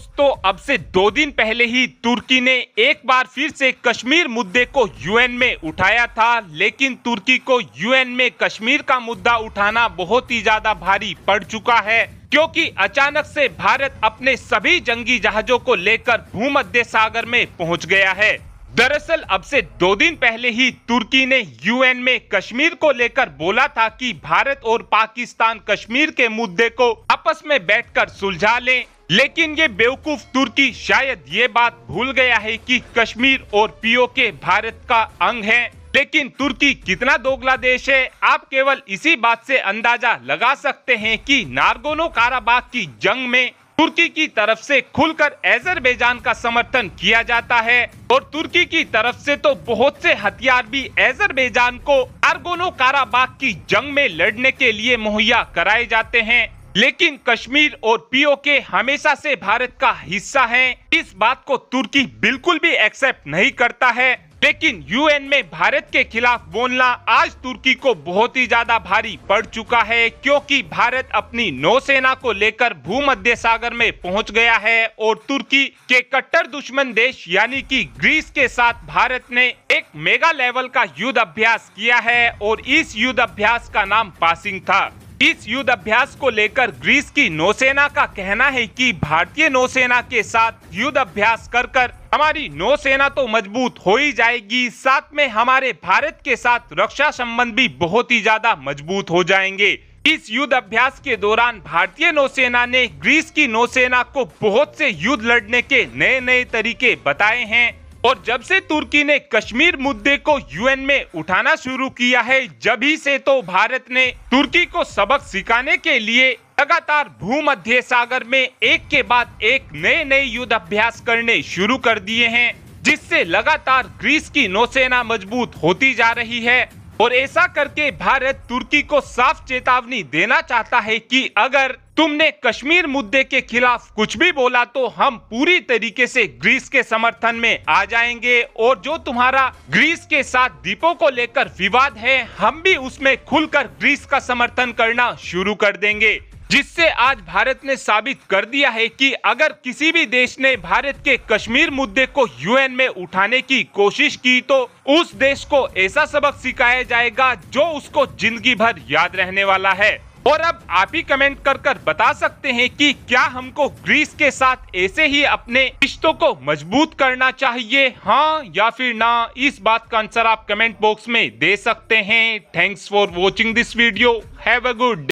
दोस्तों अब से दो दिन पहले ही तुर्की ने एक बार फिर से कश्मीर मुद्दे को यूएन में उठाया था लेकिन तुर्की को यूएन में कश्मीर का मुद्दा उठाना बहुत ही ज्यादा भारी पड़ चुका है क्योंकि अचानक से भारत अपने सभी जंगी जहाजों को लेकर भूमध्य सागर में पहुंच गया है दरअसल अब से दो दिन पहले ही तुर्की ने यूएन में कश्मीर को लेकर बोला था कि भारत और पाकिस्तान कश्मीर के मुद्दे को आपस में बैठकर सुलझा लें लेकिन ये बेवकूफ तुर्की शायद ये बात भूल गया है कि कश्मीर और पीओके भारत का अंग है लेकिन तुर्की कितना दोगला देश है आप केवल इसी बात से अंदाजा लगा सकते हैं कि नारगोनो काराबाग की जंग में तुर्की की तरफ से खुलकर एजरबैजान का समर्थन किया जाता है और तुर्की की तरफ से तो बहुत से हथियार भी एजरबैजान को अर्गोनो काराबाग की जंग में लड़ने के लिए मुहैया कराए जाते हैं लेकिन कश्मीर और पीओके हमेशा से भारत का हिस्सा है इस बात को तुर्की बिल्कुल भी एक्सेप्ट नहीं करता है लेकिन यूएन में भारत के खिलाफ बोलना आज तुर्की को बहुत ही ज्यादा भारी पड़ चुका है क्योंकि भारत अपनी नौसेना को लेकर भूमध्य सागर में पहुंच गया है और तुर्की के कट्टर दुश्मन देश यानी कि ग्रीस के साथ भारत ने एक मेगा लेवल का युद्ध अभ्यास किया है और इस युद्ध अभ्यास का नाम पासिंग था इस अभ्यास को लेकर ग्रीस की नौसेना का कहना है कि भारतीय नौसेना के साथ अभ्यास कर कर हमारी नौसेना तो मजबूत हो ही जाएगी साथ में हमारे भारत के साथ रक्षा संबंध भी बहुत ही ज्यादा मजबूत हो जाएंगे इस युद्ध अभ्यास के दौरान भारतीय नौसेना ने ग्रीस की नौसेना को बहुत से युद्ध लड़ने के नए नए तरीके बताए हैं और जब से तुर्की ने कश्मीर मुद्दे को यूएन में उठाना शुरू किया है जब ही से तो भारत ने तुर्की को सबक सिखाने के लिए लगातार भूमध्य सागर में एक के बाद एक नए नए युद्ध अभ्यास करने शुरू कर दिए हैं जिससे लगातार ग्रीस की नौसेना मजबूत होती जा रही है और ऐसा करके भारत तुर्की को साफ चेतावनी देना चाहता है कि अगर तुमने कश्मीर मुद्दे के खिलाफ कुछ भी बोला तो हम पूरी तरीके से ग्रीस के समर्थन में आ जाएंगे और जो तुम्हारा ग्रीस के साथ द्वीपों को लेकर विवाद है हम भी उसमें खुलकर ग्रीस का समर्थन करना शुरू कर देंगे जिससे आज भारत ने साबित कर दिया है कि अगर किसी भी देश ने भारत के कश्मीर मुद्दे को यूएन में उठाने की कोशिश की तो उस देश को ऐसा सबक सिखाया जाएगा जो उसको जिंदगी भर याद रहने वाला है और अब आप ही कमेंट कर कर बता सकते हैं कि क्या हमको ग्रीस के साथ ऐसे ही अपने रिश्तों को मजबूत करना चाहिए हाँ या फिर ना इस बात का आंसर आप कमेंट बॉक्स में दे सकते हैं thanks for watching this video have a good